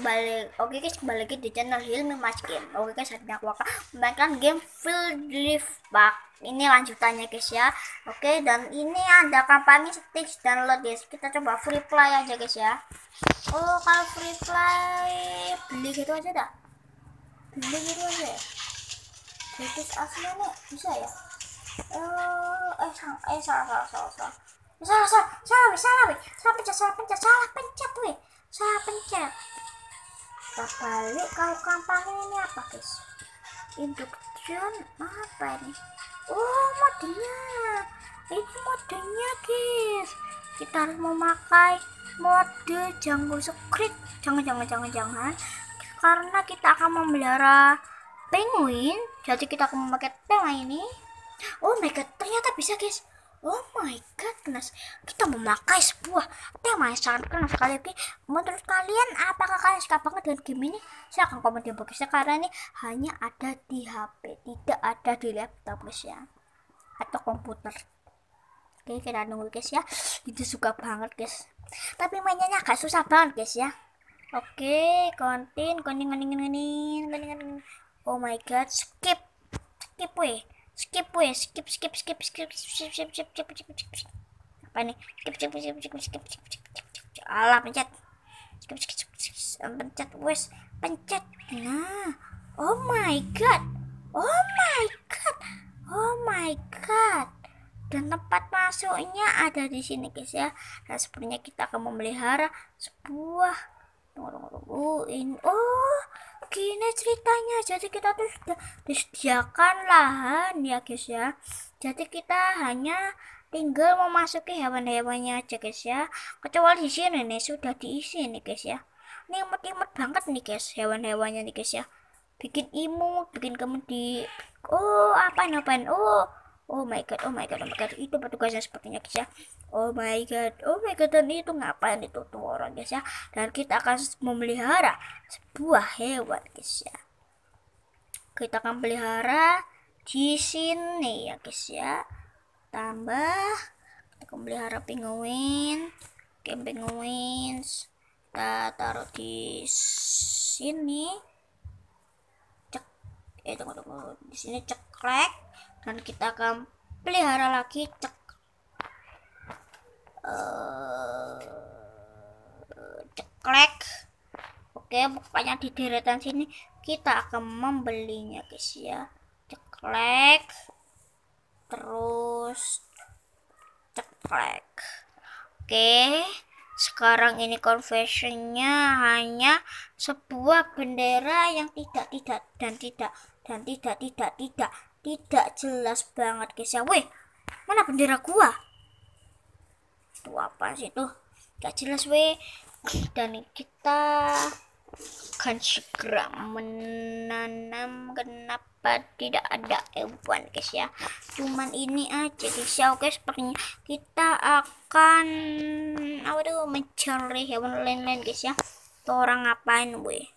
kembali oke okay, guys kembali lagi di channel Hilmi Mas Game oke okay, guys hari ini aku akan memainkan game Field Drift Park ini lanjutannya guys ya oke okay, dan ini ada kampanye stage download guys kita coba free play aja guys ya oh kalau free play beli gitu aja dah beli gitu aja ya gratis aslinya nih bisa ya oh eh eh salah salah salah salah salah salah salah salah salah salah pencet salah pencet salah pencet weh salah pencet kita balik kalau kampanye ini apa guys induction apa ini oh modenya ini modenya guys kita harus memakai mode janggu secret jangan jangan jangan jangan karena kita akan memelihara penguin jadi kita akan memakai tema ini oh my god ternyata bisa guys Oh my god, Nas. Kita memakai sebuah tema yang sangat keren sekali. Oke, menurut kalian apakah kalian suka banget dengan game ini? Silahkan komen di bawah karena ini hanya ada di HP, tidak ada di laptop guys ya. Atau komputer. Oke, kita nunggu guys ya. Itu suka banget guys. Tapi mainnya agak susah banget guys ya. Oke, kontin, kontin, kontin, kontin, kontin, kontin. Oh my god, skip. Skip weh skip wes, skip skip skip skip skip skip skip skip skip skip skip, skip, skip skip skip skip skip skip skip skip skip, skip, skip skip skip skip, skip, skip, skip, skip, skip, skip, skip, skip, skip, skip, skip, skip, god dan tempat masuknya ada di sini guys ya skip, sepertinya kita akan memelihara sebuah tunggu tunggu tunggu ini oh gini ceritanya jadi kita tuh sudah disediakan lahan ya guys ya jadi kita hanya tinggal memasuki hewan-hewannya aja guys ya kecuali di sini nih sudah diisi nih guys ya ini imut-imut banget nih guys hewan-hewannya nih guys ya bikin imut bikin kemudian oh apa apa oh oh my god oh my god oh my god itu petugasnya sepertinya guys ya oh my god oh my god dan itu ngapain itu tuh orang guys ya dan kita akan memelihara sebuah hewan guys ya kita akan pelihara di sini ya guys ya tambah kita akan pelihara penguin game penguins. kita taruh di sini cek eh tunggu tunggu di sini ceklek dan kita akan pelihara lagi cek uh, ceklek oke pokoknya di deretan sini kita akan membelinya guys ya ceklek terus ceklek oke sekarang ini conversionnya hanya sebuah bendera yang tidak tidak dan tidak dan tidak tidak tidak tidak jelas banget guys ya weh mana bendera gua itu apa sih tuh gak jelas weh dan kita akan segera menanam kenapa tidak ada hewan guys ya cuman ini aja guys ya oke sepertinya kita akan aduh mencari hewan lain-lain guys ya itu orang ngapain weh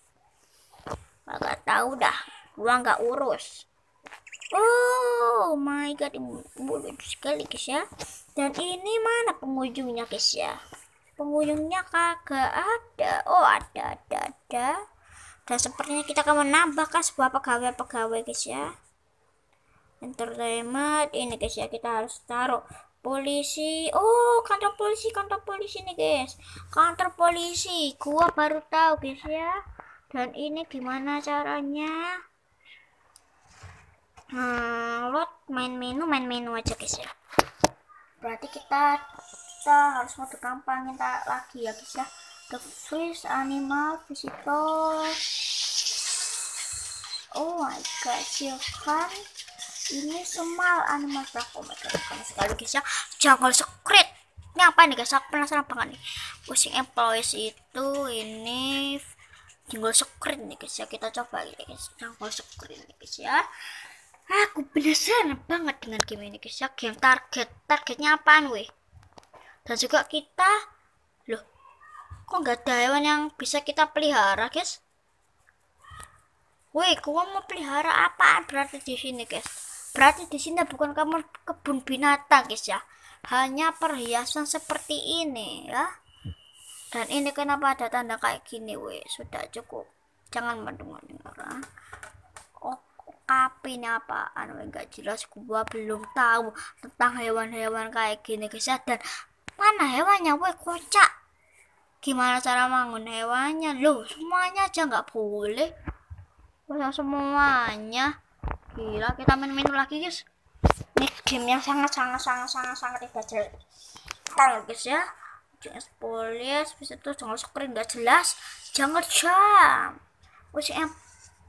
gak tahu dah gua nggak urus Oh my god, lucu sekali guys ya. Dan ini mana pengunjungnya guys ya? Pengunjungnya kagak ada. Oh ada ada ada. Dan sepertinya kita akan menambahkan sebuah pegawai-pegawai guys ya. Entertainment ini guys ya kita harus taruh polisi oh kantor polisi kantor polisi nih guys kantor polisi gua baru tahu guys ya dan ini gimana caranya hmm, main menu main menu aja guys ya berarti kita kita harus mode kampanye lagi ya guys ya the fish animal visitor oh my god kan ini semal animal black oh my god sekali guys ya jungle secret ini apa nih guys aku penasaran banget nih pusing employees itu ini jungle secret nih guys ya kita coba lagi guys jungle secret nih guys ya Aku penasaran banget dengan game ini guys ya game target targetnya apaan weh dan juga kita loh kok nggak ada hewan yang bisa kita pelihara guys weh gua mau pelihara apaan berarti di sini guys berarti di sini bukan kamar kebun binatang guys ya hanya perhiasan seperti ini ya dan ini kenapa ada tanda kayak gini weh sudah cukup jangan mendengar dengar. orang ah kapi, ini apa? Anu, enggak jelas gua belum tahu tentang hewan-hewan kayak gini guys ya dan mana hewannya gue kocak gimana cara bangun hewannya loh semuanya aja nggak boleh masa semuanya gila kita main-main lagi guys ini game yang sangat sangat sangat sangat sangat tidak jelas tahu guys ya jangan spoiler ya. habis itu jangan screen nggak jelas jangan jam wes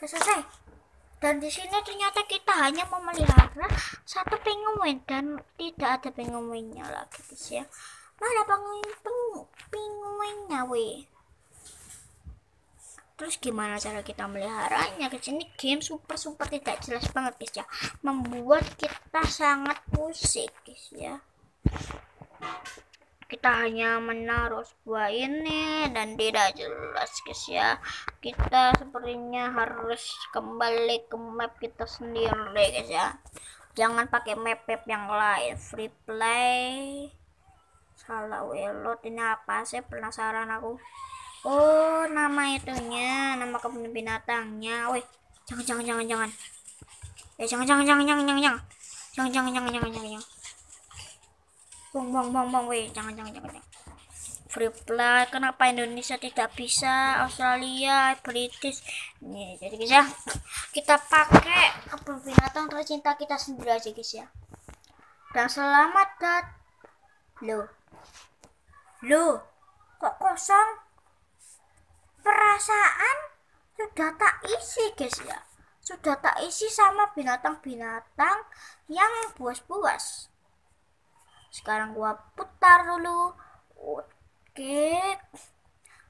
sudah selesai dan di sini ternyata kita hanya memelihara satu penguin dan tidak ada penguinnya lagi guys ya mana penguin penguinnya we terus gimana cara kita meliharanya ke sini game super super tidak jelas banget guys ya membuat kita sangat pusing guys ya kita hanya menaruh sebuah ini dan tidak jelas guys ya kita sepertinya harus kembali ke map kita sendiri guys ya jangan pakai map-map yang lain free play salah welot ini apa sih penasaran aku oh nama itunya nama kebun binatangnya weh jangan jangan jangan jangan eh jangan jangan jangan jangan jangan jangan jangan jangan jangan jangan, jangan bang bang bang bang weh jangan jangan jangan, jangan. free play kenapa Indonesia tidak bisa Australia British Nih, jadi guys ya kita pakai kebun binatang tercinta kita sendiri aja guys ya dan selamat dat lo lo kok kosong perasaan sudah tak isi guys ya sudah tak isi sama binatang-binatang yang buas-buas sekarang gua putar dulu oke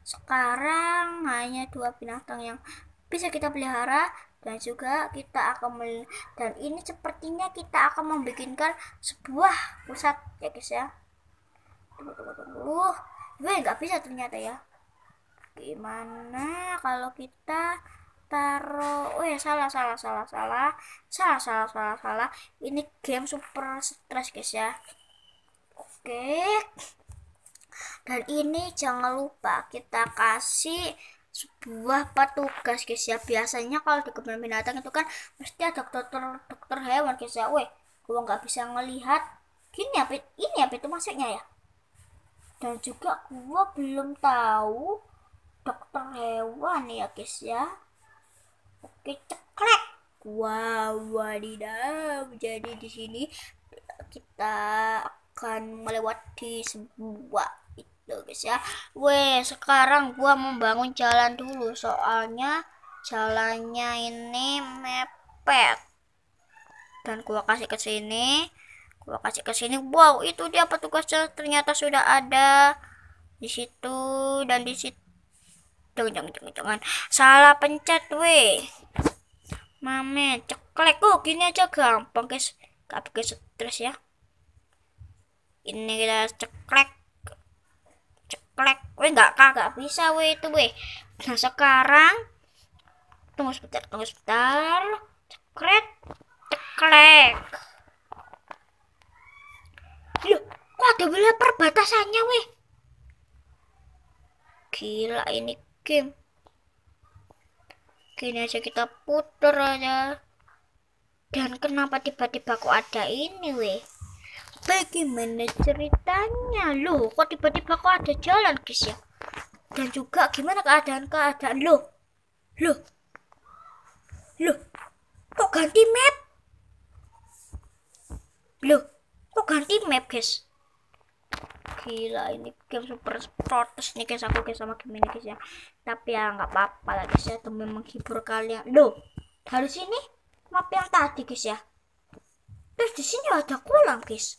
sekarang hanya dua binatang yang bisa kita pelihara dan juga kita akan mel dan ini sepertinya kita akan membikinkan sebuah pusat ya guys ya tunggu tunggu tunggu gue nggak bisa ternyata ya gimana kalau kita taruh oh ya salah salah salah salah salah salah salah salah ini game super stress guys ya Oke. Dan ini jangan lupa kita kasih sebuah petugas guys ya biasanya kalau di kebun binatang itu kan mesti ada dokter dokter hewan guys ya weh gua nggak bisa ngelihat gini apa ini apa itu maksudnya ya dan juga gua belum tahu dokter hewan ya guys ya oke ceklek wow wadidaw jadi di sini kita akan melewati sebuah itu guys ya weh sekarang gua membangun jalan dulu soalnya jalannya ini mepet dan gua kasih ke sini gua kasih ke sini wow itu dia petugasnya ternyata sudah ada di situ dan di situ jangan jangan jangan, jangan. salah pencet weh mame ceklek kok oh, gini aja gampang guys gak pakai stres ya ini kita ceklek ceklek weh nggak kagak bisa weh itu weh nah sekarang tunggu sebentar tunggu sebentar ceklek ceklek loh kok ada bela perbatasannya weh gila ini game gini aja kita putar aja dan kenapa tiba-tiba kok ada ini weh bagaimana ceritanya lo? kok tiba-tiba kok ada jalan guys ya dan juga gimana keadaan-keadaan lo lo lo kok ganti map lo kok ganti map guys gila ini game super protes nih guys aku guys sama game ini guys ya tapi ya nggak apa-apa lah guys ya demi menghibur kalian lo Harus ini map yang tadi guys ya terus di sini ada kolam guys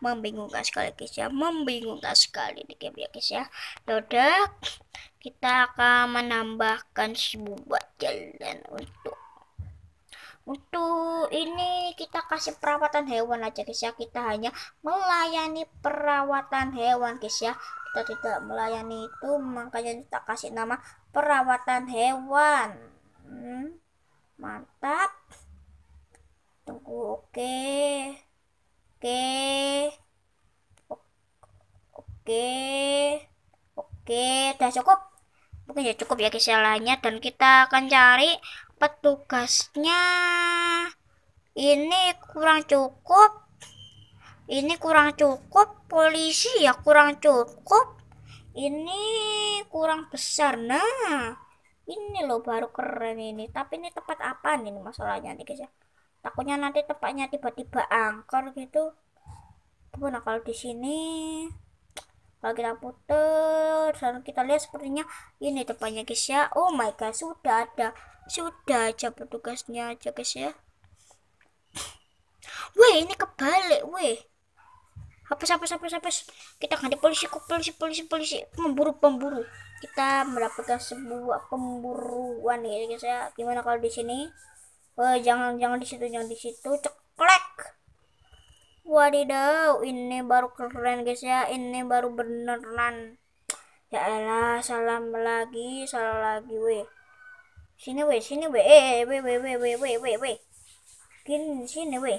membingungkan sekali guys ya membingungkan sekali di game ya guys ya yaudah kita akan menambahkan sebuah jalan untuk untuk ini kita kasih perawatan hewan aja guys ya kita hanya melayani perawatan hewan guys ya kita tidak melayani itu makanya kita kasih nama perawatan hewan hmm, mantap tunggu oke okay oke oke oke udah cukup mungkin ya cukup ya kisahnya ya dan kita akan cari petugasnya ini kurang cukup ini kurang cukup polisi ya kurang cukup ini kurang besar nah ini loh baru keren ini tapi ini tempat apa nih masalahnya nih guys ya takutnya nanti tempatnya tiba-tiba angker gitu nah kalau di sini kalau kita putar dan kita lihat sepertinya ini tempatnya guys ya oh my god sudah ada sudah aja petugasnya aja guys ya weh ini kebalik weh apa hapus hapus hapus kita ganti polisi kok polisi polisi polisi memburu pemburu kita mendapatkan sebuah pemburuan ya guys ya gimana kalau di sini Wah, eh, jangan jangan di situ, jangan di situ. Ceklek. Wadidaw, ini baru keren guys ya. Ini baru beneran. Ya elah, salam lagi, salam lagi we Sini we sini we Eh, we eh, we we we we we weh. Gini sini we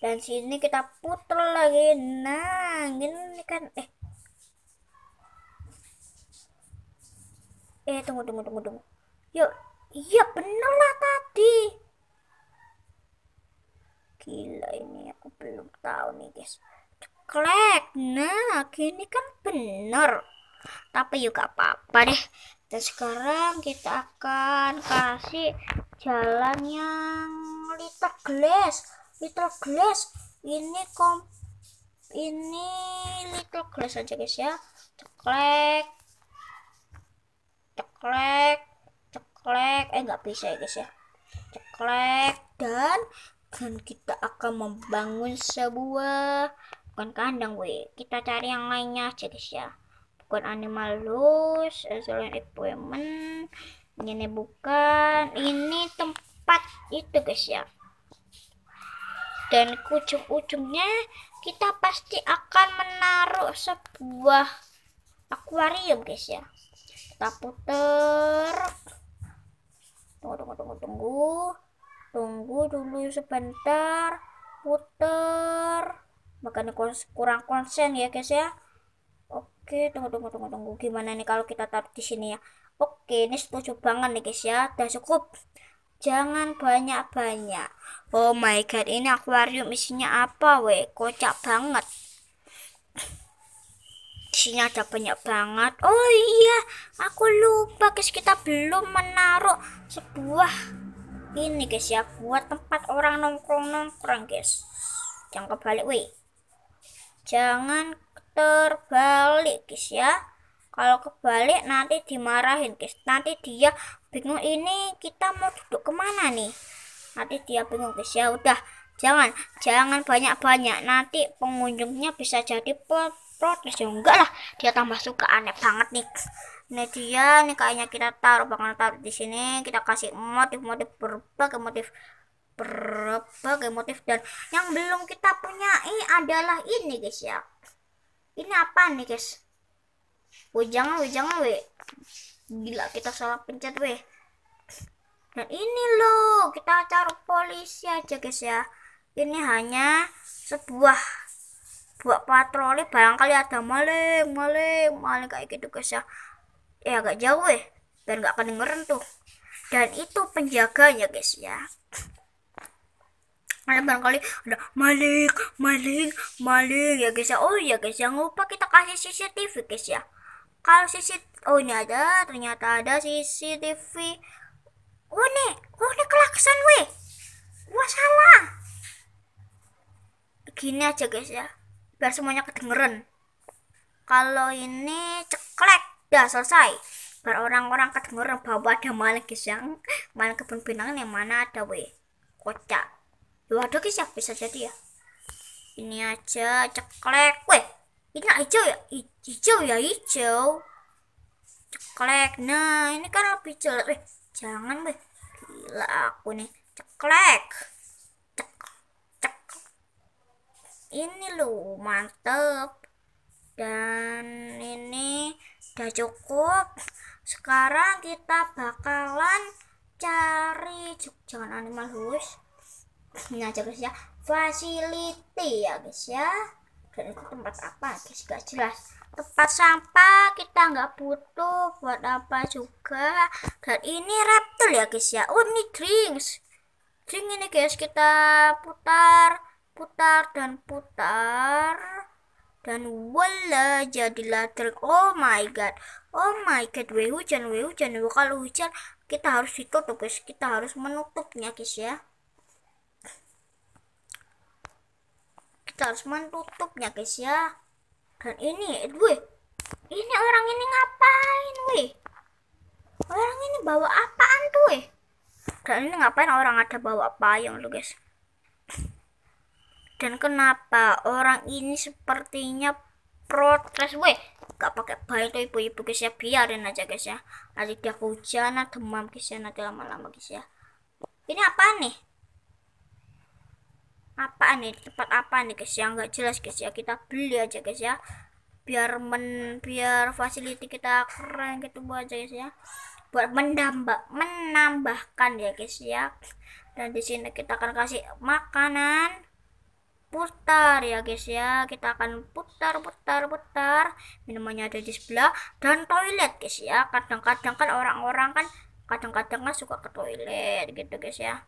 Dan sini kita putar lagi. Nah, gini kan eh. Eh, tunggu tunggu tunggu tunggu. Yuk, Iya bener lah tadi. Gila ini aku belum tahu nih guys. Ceklek. Nah gini kan bener. Tapi juga ya apa-apa deh. Dan sekarang kita akan kasih jalan yang little glass. Little glass ini kom ini little glass aja guys ya. Ceklek. Ceklek ceklek eh nggak bisa ya guys ya ceklek dan dan kita akan membangun sebuah bukan kandang we kita cari yang lainnya aja guys ya bukan animal loose selain equipment ini bukan ini tempat itu guys ya dan ujung-ujungnya kita pasti akan menaruh sebuah akuarium guys ya kita puter tunggu tunggu tunggu tunggu tunggu dulu sebentar puter makanya kurang konsen ya guys ya oke tunggu tunggu tunggu tunggu gimana nih kalau kita taruh di sini ya oke ini setuju banget nih guys ya udah cukup jangan banyak-banyak oh my god ini akuarium isinya apa weh kocak banget koleksinya ada banyak banget oh iya aku lupa guys kita belum menaruh sebuah ini guys ya buat tempat orang nongkrong-nongkrong guys jangan kebalik weh jangan terbalik guys ya kalau kebalik nanti dimarahin guys nanti dia bingung ini kita mau duduk kemana nih nanti dia bingung guys ya udah jangan jangan banyak-banyak nanti pengunjungnya bisa jadi pot protes ya enggak lah dia tambah suka aneh banget nih ini dia nih kayaknya kita taruh banget taruh di sini kita kasih motif motif berbagai motif berbagai motif dan yang belum kita punya punyai adalah ini guys ya ini apa nih guys wejangan wejangan we gila kita salah pencet we dan nah, ini loh kita cari polisi aja guys ya ini hanya sebuah buat patroli barangkali ada maling maling maling kayak gitu guys ya ya agak jauh eh dan nggak kedengeran tuh dan itu penjaganya guys ya ada barangkali ada maling maling maling ya guys ya oh ya guys jangan lupa kita kasih CCTV guys ya kalau CCTV oh ini ada ternyata ada CCTV oh nih oh nih kelaksan weh wah salah gini aja guys ya biar semuanya kedengeran kalau ini ceklek dah selesai biar orang-orang kedengeran bahwa ada maling guys yang maling kebun binatang yang mana ada weh kocak lu ada guys ya bisa jadi ya ini aja ceklek weh ini hijau ya hijau ya hijau ceklek nah ini kan lebih jelek, weh jangan weh gila aku nih ceklek ini loh mantep dan ini udah cukup sekarang kita bakalan cari jangan animal hus. ini aja guys ya facility ya guys ya dan itu tempat apa guys gak jelas tempat sampah kita nggak butuh buat apa juga dan ini reptil ya guys ya oh ini drinks drink ini guys kita putar putar dan putar dan wala jadilah trik oh my god oh my god we hujan we hujan we kalau hujan kita harus ditutup guys kita harus menutupnya guys ya kita harus menutupnya guys ya dan ini Weh ini orang ini ngapain weh orang ini bawa apaan tuh weh dan ini ngapain orang ada bawa payung lu guys dan kenapa orang ini sepertinya protes weh gak pakai baik tuh ibu-ibu guys ya biarin aja guys ya nanti dia nah, demam guys ya nanti lama-lama guys ya ini apa nih apa nih tempat apa nih guys yang nggak jelas guys ya kita beli aja guys ya biar men biar fasiliti kita keren gitu buat aja guys ya buat menambah menambahkan ya guys ya dan di sini kita akan kasih makanan putar ya guys ya kita akan putar putar putar minumannya ada di sebelah dan toilet guys ya kadang-kadang kan orang-orang kan kadang-kadang kan suka ke toilet gitu guys ya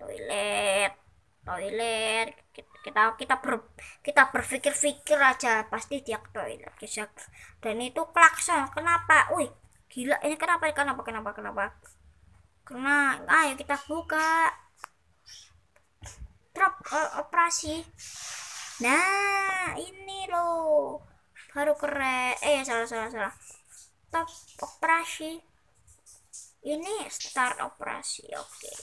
toilet toilet kita kita ber, kita berpikir-pikir aja pasti dia ke toilet guys ya dan itu klakson kenapa wih gila ini kenapa kenapa kenapa kenapa kena ayo kita buka truk uh, operasi nah ini loh baru keren eh ya, salah salah salah top operasi ini start operasi oke okay.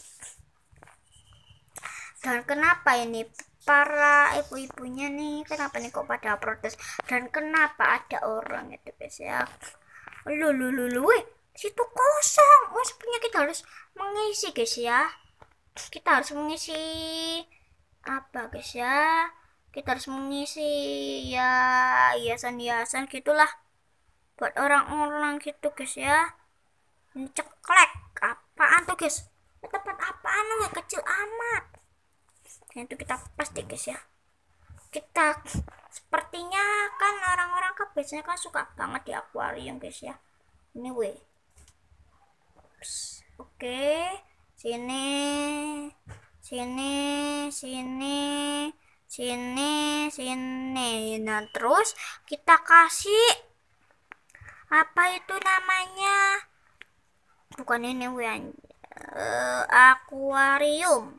dan kenapa ini para ibu-ibunya nih kenapa nih kok pada protes dan kenapa ada orang itu guys ya lu lu lu lu weh, situ kosong wah sebenarnya kita harus mengisi guys ya kita harus mengisi apa guys ya kita harus mengisi ya hiasan-hiasan gitulah buat orang-orang gitu guys ya ini ceklek apaan tuh guys tempat apaan tuh oh? kecil amat nah, itu kita pasti guys ya kita sepertinya kan orang-orang kan biasanya kan suka banget di akuarium guys ya ini anyway. oke okay. sini sini sini sini sini nah terus kita kasih apa itu namanya bukan ini wian uh, eh, akuarium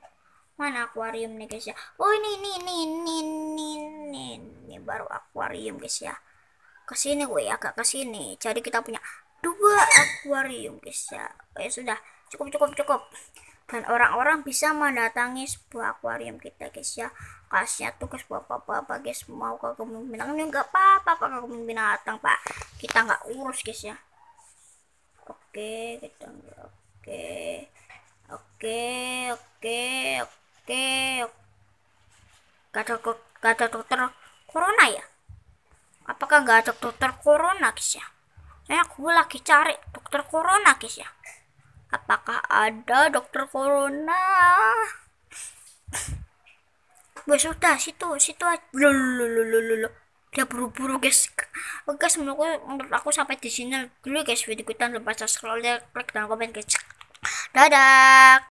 mana akuarium nih guys ya oh ini ini ini ini ini ini, ini baru akuarium guys ya sini gue ya, agak ke sini jadi kita punya dua akuarium guys ya oh, ya sudah cukup cukup cukup dan orang-orang bisa mendatangi sebuah akuarium kita guys ya kasnya tuh ke bapak-bapak guys mau ke kebun binatang ini nggak apa-apa pak ke kebun binatang pak kita nggak urus guys ya oke kita oke oke oke oke kata kata dokter corona ya apakah nggak ada dokter corona guys ya saya aku lagi cari dokter corona guys ya Apakah ada dokter corona? Wes udah situ, situ aja. Lululululul. Dia buru-buru guys. Oh, guys menurut menurut aku sampai di sini dulu guys video kita lupa subscribe, like dan komen guys. Dadah.